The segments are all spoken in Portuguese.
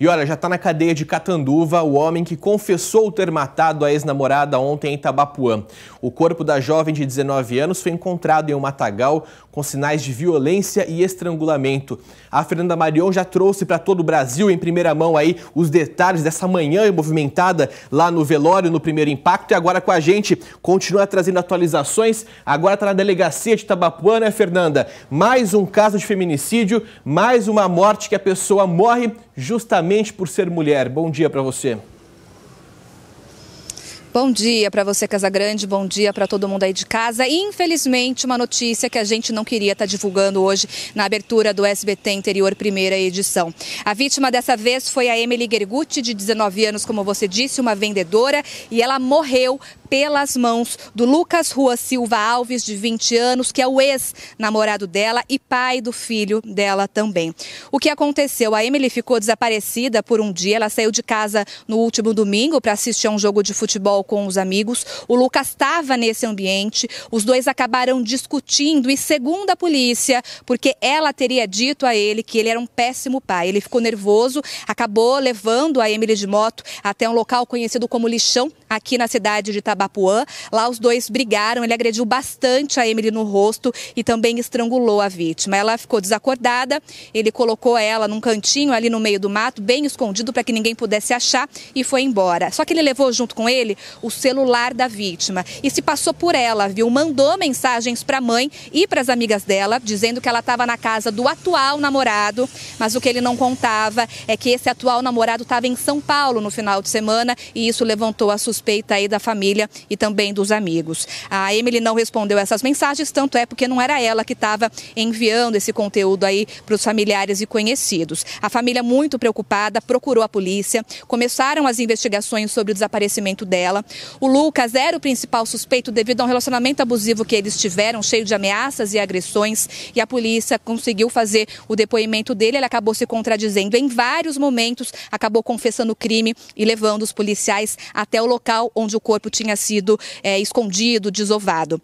E olha, já está na cadeia de Catanduva o homem que confessou ter matado a ex-namorada ontem em Itabapuã. O corpo da jovem de 19 anos foi encontrado em um matagal com sinais de violência e estrangulamento. A Fernanda Marion já trouxe para todo o Brasil em primeira mão aí os detalhes dessa manhã movimentada lá no velório no primeiro impacto e agora com a gente continua trazendo atualizações. Agora está na delegacia de Itabapuã, né, Fernanda? Mais um caso de feminicídio, mais uma morte que a pessoa morre justamente por ser mulher. Bom dia para você. Bom dia para você, casa grande. Bom dia para todo mundo aí de casa. Infelizmente, uma notícia que a gente não queria estar tá divulgando hoje na abertura do SBT Interior, primeira edição. A vítima dessa vez foi a Emily Gergutti, de 19 anos, como você disse, uma vendedora, e ela morreu pelas mãos do Lucas Rua Silva Alves, de 20 anos, que é o ex-namorado dela e pai do filho dela também. O que aconteceu? A Emily ficou desaparecida por um dia, ela saiu de casa no último domingo para assistir a um jogo de futebol com os amigos. O Lucas estava nesse ambiente, os dois acabaram discutindo e, segundo a polícia, porque ela teria dito a ele que ele era um péssimo pai. Ele ficou nervoso, acabou levando a Emily de moto até um local conhecido como Lixão, aqui na cidade de Tabaco Itabapuã. Lá os dois brigaram, ele agrediu bastante a Emily no rosto e também estrangulou a vítima. Ela ficou desacordada, ele colocou ela num cantinho ali no meio do mato, bem escondido para que ninguém pudesse achar e foi embora. Só que ele levou junto com ele o celular da vítima e se passou por ela, viu? Mandou mensagens para a mãe e para as amigas dela, dizendo que ela estava na casa do atual namorado, mas o que ele não contava é que esse atual namorado estava em São Paulo no final de semana e isso levantou a suspeita aí da família família e também dos amigos. A Emily não respondeu essas mensagens, tanto é porque não era ela que estava enviando esse conteúdo aí para os familiares e conhecidos. A família, muito preocupada, procurou a polícia, começaram as investigações sobre o desaparecimento dela. O Lucas era o principal suspeito devido a um relacionamento abusivo que eles tiveram, cheio de ameaças e agressões, e a polícia conseguiu fazer o depoimento dele. Ele acabou se contradizendo em vários momentos, acabou confessando o crime e levando os policiais até o local onde o corpo tinha tenha sido é, escondido, desovado.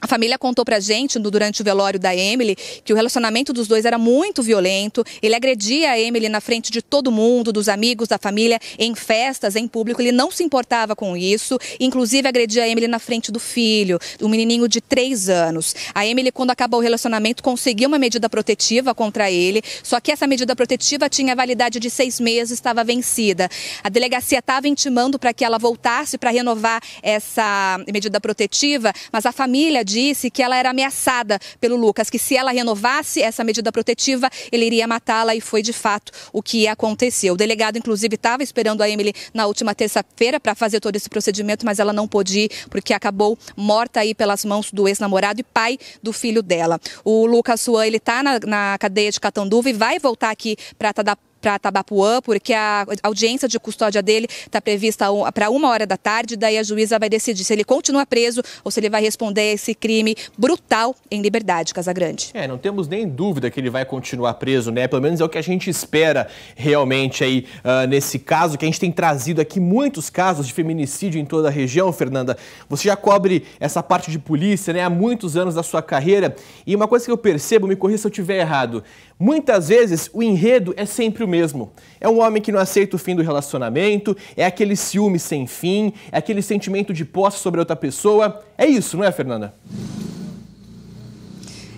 A família contou pra gente durante o velório da Emily que o relacionamento dos dois era muito violento. Ele agredia a Emily na frente de todo mundo, dos amigos, da família, em festas, em público. Ele não se importava com isso. Inclusive, agredia a Emily na frente do filho, um menininho de três anos. A Emily, quando acabou o relacionamento, conseguiu uma medida protetiva contra ele. Só que essa medida protetiva tinha validade de seis meses, estava vencida. A delegacia estava intimando para que ela voltasse para renovar essa medida protetiva, mas a família disse que ela era ameaçada pelo Lucas, que se ela renovasse essa medida protetiva, ele iria matá-la e foi de fato o que aconteceu. O delegado, inclusive, estava esperando a Emily na última terça-feira para fazer todo esse procedimento, mas ela não pôde ir porque acabou morta aí pelas mãos do ex-namorado e pai do filho dela. O Lucas Juan, ele está na, na cadeia de Catanduva e vai voltar aqui para para Tabapuã, porque a audiência de custódia dele está prevista para uma hora da tarde, daí a juíza vai decidir se ele continua preso ou se ele vai responder a esse crime brutal em liberdade, Casagrande. É, não temos nem dúvida que ele vai continuar preso, né? Pelo menos é o que a gente espera realmente aí uh, nesse caso, que a gente tem trazido aqui muitos casos de feminicídio em toda a região, Fernanda. Você já cobre essa parte de polícia, né? Há muitos anos da sua carreira. E uma coisa que eu percebo, me corrija se eu estiver errado, muitas vezes o enredo é sempre o mesmo mesmo. É um homem que não aceita o fim do relacionamento, é aquele ciúme sem fim, é aquele sentimento de posse sobre outra pessoa. É isso, não é, Fernanda?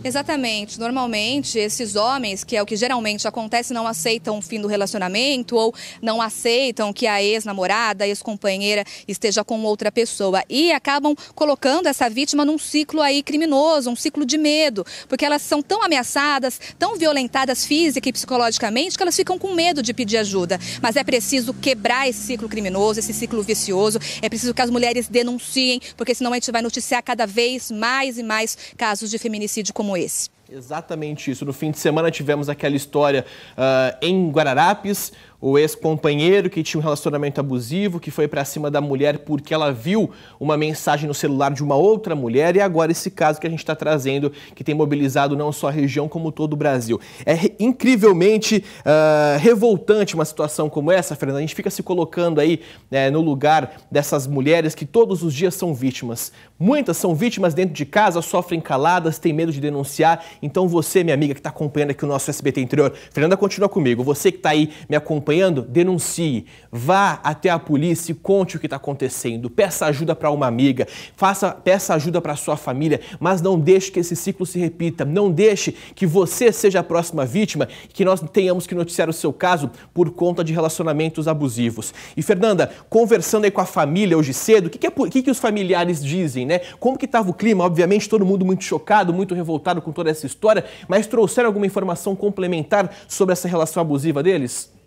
Exatamente. Normalmente, esses homens, que é o que geralmente acontece, não aceitam o fim do relacionamento ou não aceitam que a ex-namorada, ex-companheira esteja com outra pessoa e acabam colocando essa vítima num ciclo aí criminoso, um ciclo de medo, porque elas são tão ameaçadas, tão violentadas física e psicologicamente que elas ficam com medo de pedir ajuda. Mas é preciso quebrar esse ciclo criminoso, esse ciclo vicioso. É preciso que as mulheres denunciem, porque senão a gente vai noticiar cada vez mais e mais casos de feminicídio como como esse. Exatamente isso. No fim de semana tivemos aquela história uh, em Guararapes, o ex-companheiro que tinha um relacionamento abusivo, que foi para cima da mulher porque ela viu uma mensagem no celular de uma outra mulher, e agora esse caso que a gente está trazendo, que tem mobilizado não só a região, como todo o Brasil. É incrivelmente uh, revoltante uma situação como essa, Fernanda. A gente fica se colocando aí né, no lugar dessas mulheres que todos os dias são vítimas. Muitas são vítimas dentro de casa, sofrem caladas, têm medo de denunciar. Então você, minha amiga, que está acompanhando aqui o nosso SBT Interior, Fernanda, continua comigo. Você que está aí me acompanhando, acompanhando, denuncie. Vá até a polícia e conte o que está acontecendo. Peça ajuda para uma amiga, faça, peça ajuda para sua família, mas não deixe que esse ciclo se repita. Não deixe que você seja a próxima vítima e que nós tenhamos que noticiar o seu caso por conta de relacionamentos abusivos. E Fernanda, conversando aí com a família hoje cedo, o que, que, é, que, que os familiares dizem, né? Como que estava o clima? Obviamente, todo mundo muito chocado, muito revoltado com toda essa história, mas trouxeram alguma informação complementar sobre essa relação abusiva deles?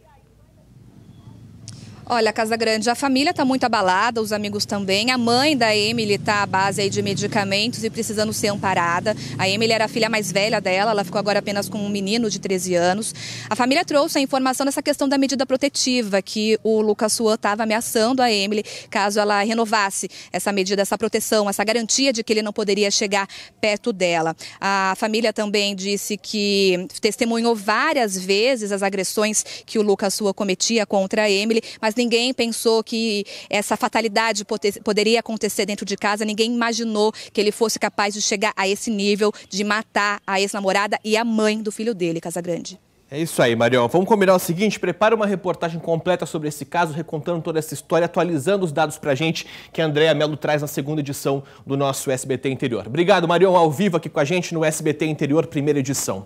Olha, Casa Grande, a família está muito abalada, os amigos também. A mãe da Emily está à base de medicamentos e precisando ser amparada. A Emily era a filha mais velha dela, ela ficou agora apenas com um menino de 13 anos. A família trouxe a informação dessa questão da medida protetiva, que o Lucas Suan estava ameaçando a Emily caso ela renovasse essa medida, essa proteção, essa garantia de que ele não poderia chegar perto dela. A família também disse que testemunhou várias vezes as agressões que o Lucas Suan cometia contra a Emily, mas ninguém pensou que essa fatalidade poderia acontecer dentro de casa, ninguém imaginou que ele fosse capaz de chegar a esse nível de matar a ex-namorada e a mãe do filho dele, Casagrande. É isso aí, Marião. Vamos combinar o seguinte: prepara uma reportagem completa sobre esse caso, recontando toda essa história, atualizando os dados pra gente que a Andréa Melo traz na segunda edição do nosso SBT Interior. Obrigado, Marião, ao vivo aqui com a gente no SBT Interior, primeira edição.